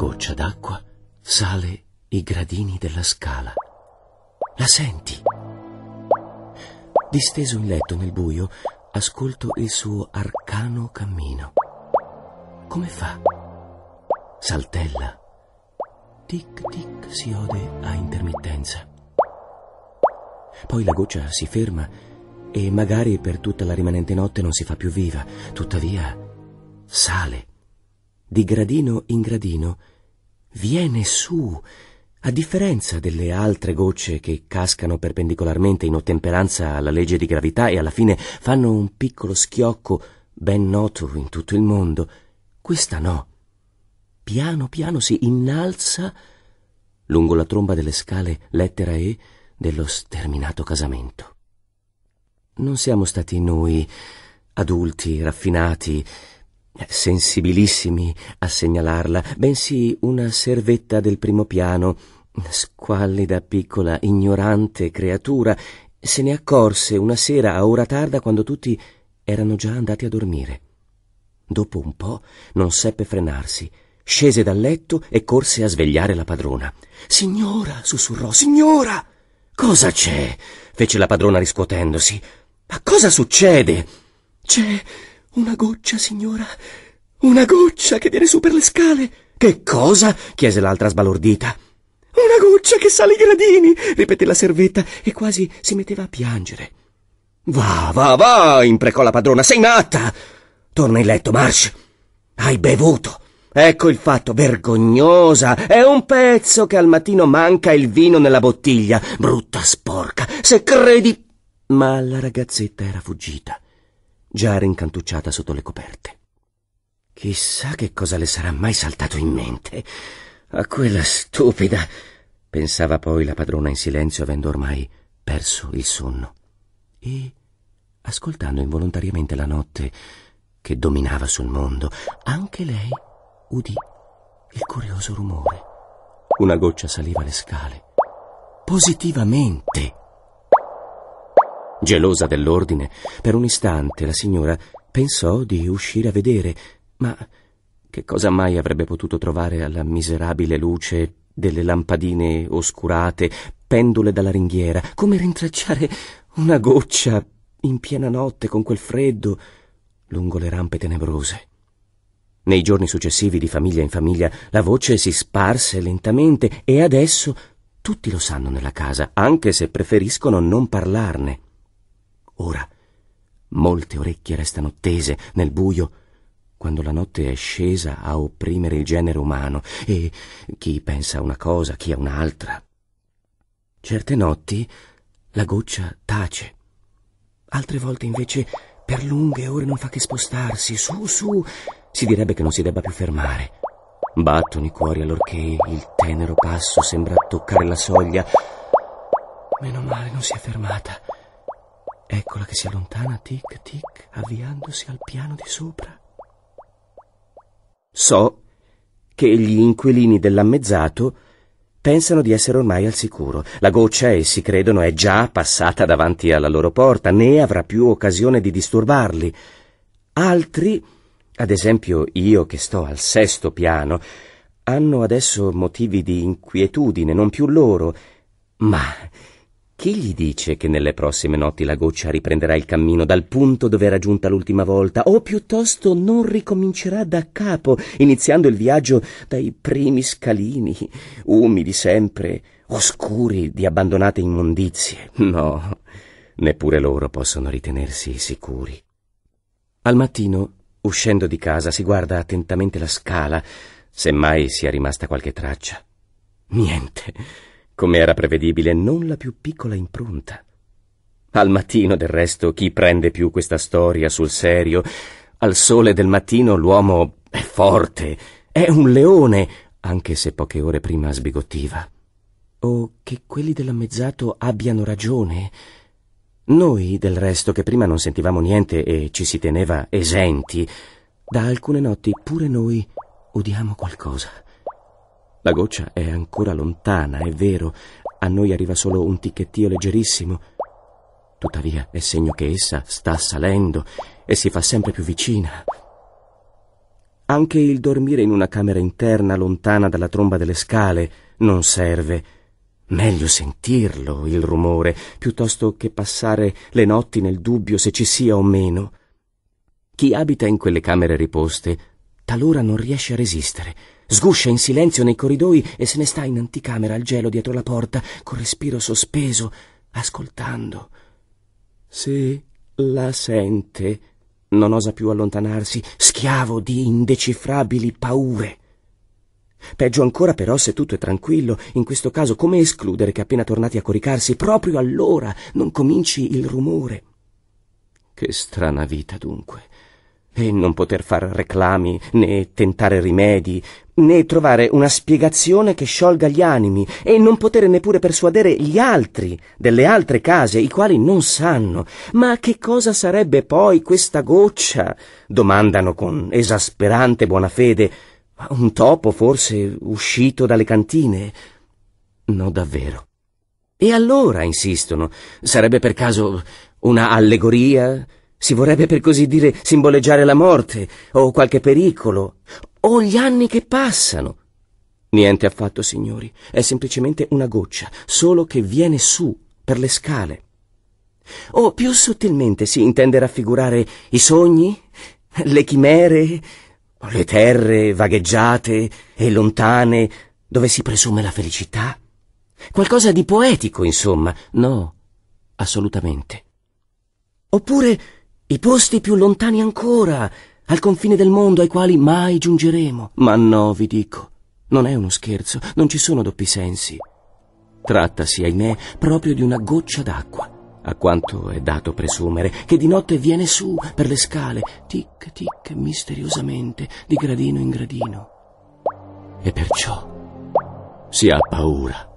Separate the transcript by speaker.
Speaker 1: goccia d'acqua sale i gradini della scala. La senti? Disteso in letto nel buio, ascolto il suo arcano cammino. Come fa? Saltella. Tic tic si ode a intermittenza. Poi la goccia si ferma e magari per tutta la rimanente notte non si fa più viva, tuttavia sale di gradino in gradino, viene su, a differenza delle altre gocce che cascano perpendicolarmente in ottemperanza alla legge di gravità e alla fine fanno un piccolo schiocco ben noto in tutto il mondo, questa no. Piano piano si innalza lungo la tromba delle scale lettera E dello sterminato casamento. Non siamo stati noi, adulti, raffinati, sensibilissimi a segnalarla, bensì una servetta del primo piano, squallida piccola ignorante creatura, se ne accorse una sera a ora tarda quando tutti erano già andati a dormire. Dopo un po' non seppe frenarsi, scese dal letto e corse a svegliare la padrona. Signora, sussurrò, signora! Cosa c'è? fece la padrona riscuotendosi. Ma cosa succede? C'è una goccia, signora. Una goccia che viene su per le scale. Che cosa? chiese l'altra sbalordita. Una goccia che sale i gradini, ripeté la servetta e quasi si metteva a piangere. Va, va, va, imprecò la padrona, sei matta. Torna in letto, Marsh. Hai bevuto. Ecco il fatto, vergognosa. È un pezzo che al mattino manca il vino nella bottiglia. Brutta sporca. Se credi. Ma la ragazzetta era fuggita già rincantucciata sotto le coperte. Chissà che cosa le sarà mai saltato in mente. A quella stupida. pensava poi la padrona in silenzio, avendo ormai perso il sonno. E, ascoltando involontariamente la notte che dominava sul mondo, anche lei udì il curioso rumore. Una goccia saliva le scale. Positivamente Gelosa dell'ordine, per un istante la signora pensò di uscire a vedere, ma che cosa mai avrebbe potuto trovare alla miserabile luce delle lampadine oscurate, pendule dalla ringhiera, come rintracciare una goccia in piena notte con quel freddo lungo le rampe tenebrose. Nei giorni successivi di famiglia in famiglia la voce si sparse lentamente e adesso tutti lo sanno nella casa, anche se preferiscono non parlarne. Ora, molte orecchie restano tese nel buio quando la notte è scesa a opprimere il genere umano e chi pensa a una cosa, chi a un'altra. Certe notti la goccia tace, altre volte invece per lunghe ore non fa che spostarsi su, su, si direbbe che non si debba più fermare. Battono i cuori allorché il tenero passo sembra toccare la soglia. Meno male non si è fermata. Eccola che si allontana tic tic, avviandosi al piano di sopra. So che gli inquilini dell'ammezzato pensano di essere ormai al sicuro. La goccia, essi credono, è già passata davanti alla loro porta, né avrà più occasione di disturbarli. Altri, ad esempio io che sto al sesto piano, hanno adesso motivi di inquietudine, non più loro, ma chi gli dice che nelle prossime notti la goccia riprenderà il cammino dal punto dove era giunta l'ultima volta, o piuttosto non ricomincerà da capo, iniziando il viaggio dai primi scalini, umidi sempre, oscuri di abbandonate immondizie? No, neppure loro possono ritenersi sicuri. Al mattino, uscendo di casa, si guarda attentamente la scala, se mai sia rimasta qualche traccia. Niente come era prevedibile, non la più piccola impronta. Al mattino, del resto, chi prende più questa storia sul serio? Al sole del mattino l'uomo è forte, è un leone, anche se poche ore prima sbigottiva. O che quelli dell'ammezzato abbiano ragione? Noi, del resto, che prima non sentivamo niente e ci si teneva esenti, da alcune notti pure noi odiamo qualcosa. La goccia è ancora lontana, è vero. A noi arriva solo un ticchettio leggerissimo. Tuttavia è segno che essa sta salendo e si fa sempre più vicina. Anche il dormire in una camera interna lontana dalla tromba delle scale non serve. Meglio sentirlo, il rumore, piuttosto che passare le notti nel dubbio se ci sia o meno. Chi abita in quelle camere riposte talora non riesce a resistere Sguscia in silenzio nei corridoi e se ne sta in anticamera al gelo dietro la porta, col respiro sospeso, ascoltando. Se la sente, non osa più allontanarsi, schiavo di indecifrabili paure. Peggio ancora però se tutto è tranquillo, in questo caso come escludere che appena tornati a coricarsi, proprio allora non cominci il rumore? Che strana vita dunque. E non poter far reclami né tentare rimedi, né trovare una spiegazione che sciolga gli animi e non poter neppure persuadere gli altri delle altre case, i quali non sanno. Ma che cosa sarebbe poi questa goccia? domandano con esasperante buona fede. Un topo forse uscito dalle cantine? No, davvero. E allora, insistono, sarebbe per caso una allegoria? Si vorrebbe per così dire simboleggiare la morte o qualche pericolo? o gli anni che passano. Niente affatto, signori, è semplicemente una goccia, solo che viene su per le scale. O più sottilmente si intende raffigurare i sogni, le chimere, le terre vagheggiate e lontane dove si presume la felicità. Qualcosa di poetico, insomma. No, assolutamente. Oppure i posti più lontani ancora, al confine del mondo ai quali mai giungeremo. Ma no, vi dico, non è uno scherzo, non ci sono doppi sensi. Trattasi, ahimè, proprio di una goccia d'acqua. A quanto è dato presumere, che di notte viene su per le scale, tic tic, misteriosamente, di gradino in gradino. E perciò si ha paura.